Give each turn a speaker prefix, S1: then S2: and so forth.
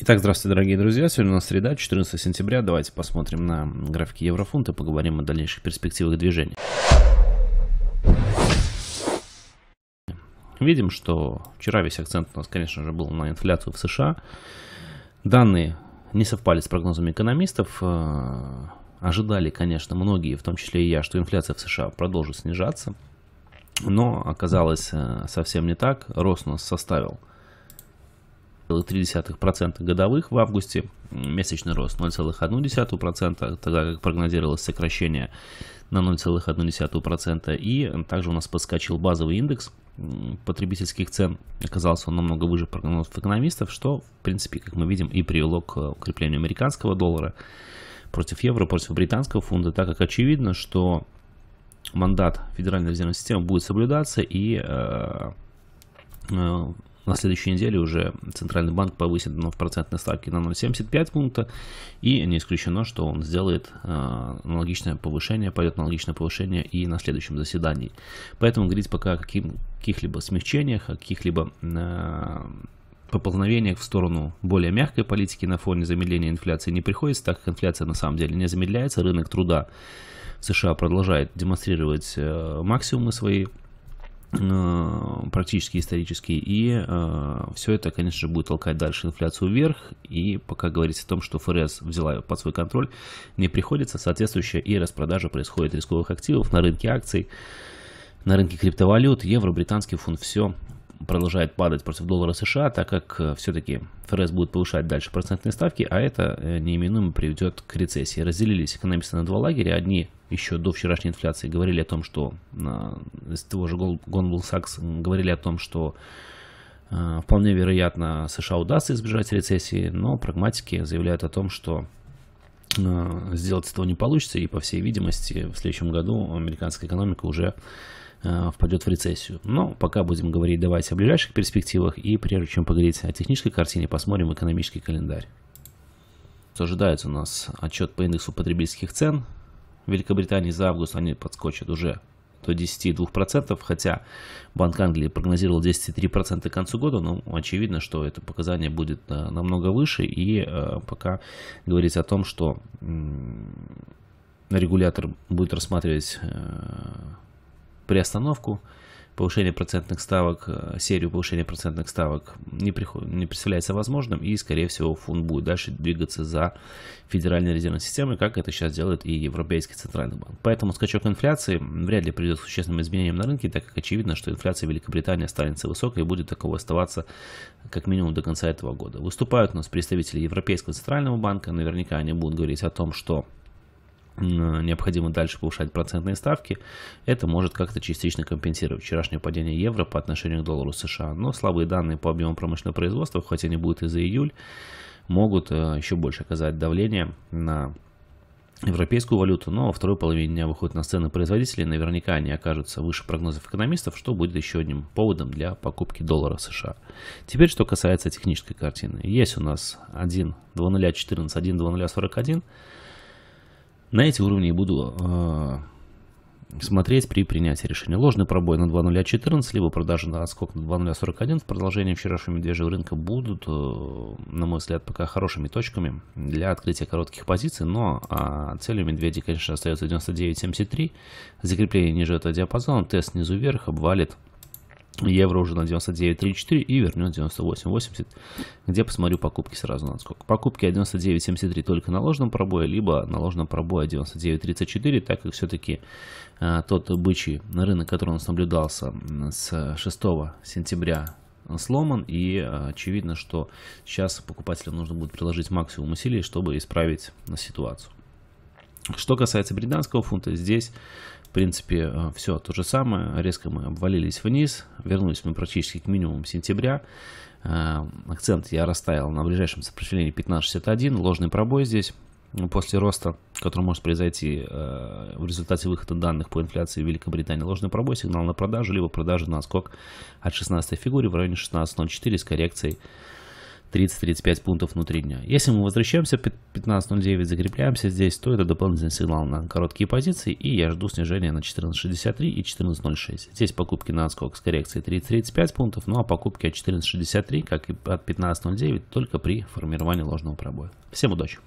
S1: Итак, здравствуйте, дорогие друзья. Сегодня у нас среда, 14 сентября. Давайте посмотрим на графики еврофунта и поговорим о дальнейших перспективах движения. Видим, что вчера весь акцент у нас, конечно же, был на инфляцию в США. Данные не совпали с прогнозами экономистов. Э, ожидали, конечно, многие, в том числе и я, что инфляция в США продолжит снижаться. Но оказалось э, совсем не так. Рост у нас составил 0,3% годовых в августе, месячный рост 0,1%, тогда как прогнозировалось сокращение на 0,1%. И также у нас подскочил базовый индекс потребительских цен. Оказался он намного выше прогнозов экономистов, что, в принципе, как мы видим, и привело к укреплению американского доллара против евро, против британского фунта, так как очевидно, что мандат Федеральной резервной системы будет соблюдаться и э, э, на следующей неделе уже Центральный банк повысит в процентной ставки на 0,75 пункта, и не исключено, что он сделает э, аналогичное повышение, пойдет аналогичное повышение и на следующем заседании. Поэтому говорить пока о каких-либо смягчениях, о каких-либо э, поползновениях в сторону более мягкой политики на фоне замедления инфляции не приходится, так как инфляция на самом деле не замедляется, рынок труда США продолжает демонстрировать э, максимумы свои Э, практически исторические, и э, все это, конечно же, будет толкать дальше инфляцию вверх, и пока говорится о том, что ФРС взяла ее под свой контроль, не приходится, соответствующая и распродажа происходит рисковых активов на рынке акций, на рынке криптовалют, евро, британский фунт, все продолжает падать против доллара США, так как э, все-таки ФРС будет повышать дальше процентные ставки, а это э, неименуемо приведет к рецессии. Разделились экономисты на два лагеря. Одни еще до вчерашней инфляции говорили о том, что э, из того же Goldman Sachs говорили о том, что вполне вероятно США удастся избежать рецессии, но прагматики заявляют о том, что сделать этого не получится, и по всей видимости в следующем году американская экономика уже Э, впадет в рецессию. Но пока будем говорить давайте о ближайших перспективах и прежде чем поговорить о технической картине, посмотрим экономический календарь. ожидается у нас отчет по индексу потребительских цен. В Великобритании за август они подскочат уже до 10,2%, хотя Банк Англии прогнозировал 10,3% к концу года, но очевидно, что это показание будет э, намного выше, и э, пока говорить о том, что регулятор будет рассматривать приостановку повышения процентных ставок, э, серию повышения процентных ставок не, приход, не представляется возможным, и, скорее всего, фунт будет дальше двигаться за Федеральной резервной системой, как это сейчас делает и Европейский центральный банк. Поэтому скачок инфляции вряд ли приведет к существенным изменениям на рынке, так как очевидно, что инфляция Великобритании останется высокой и будет такого оставаться как минимум до конца этого года. Выступают у нас представители Европейского центрального банка, наверняка они будут говорить о том, что необходимо дальше повышать процентные ставки, это может как-то частично компенсировать вчерашнее падение евро по отношению к доллару США. Но слабые данные по объему промышленного производства, хоть они будут и за июль, могут э, еще больше оказать давление на европейскую валюту, но во второй половине дня выходят на сцены производители, наверняка они окажутся выше прогнозов экономистов, что будет еще одним поводом для покупки доллара США. Теперь, что касается технической картины. Есть у нас 1.0014, 1.0041, на эти уровни буду э, смотреть при принятии решения. Ложный пробой на 2.0.14, либо продажа на отскок на 2.0.41 в продолжении вчерашнего медвежьего рынка будут, э, на мой взгляд, пока хорошими точками для открытия коротких позиций, но э, целью медведей, конечно, остается 99.73, закрепление ниже этого диапазона, тест снизу вверх обвалит евро уже на 99.34 и вернет 98.80, где посмотрю покупки сразу на сколько. Покупки 99.73 только на ложном пробое, либо на ложном пробое 99.34, так как все-таки э, а, тот бычий рынок, который у нас наблюдался с 6 сентября э, сломан, и э, очевидно, что сейчас покупателям нужно будет приложить максимум усилий, чтобы исправить ситуацию. Что касается британского фунта, здесь, в принципе, э, все то же самое. Резко мы обвалились вниз, вернулись мы практически к минимуму сентября. Э, акцент я расставил на ближайшем сопротивлении 15.61, ложный пробой здесь ну, после роста, который может произойти э, в результате выхода данных по инфляции в Великобритании, ложный пробой, сигнал на продажу, либо продажа на скок от 16 фигуре в районе 16.04 с коррекцией 30-35 пунктов внутри дня. Если мы возвращаемся 15.09, закрепляемся здесь, то это дополнительный сигнал на короткие позиции, и я жду снижения на 14.63 и 14.06. Здесь покупки на отскок с коррекцией 30-35 пунктов, ну а покупки от 14.63, как и от 15.09, только при формировании ложного пробоя. Всем удачи!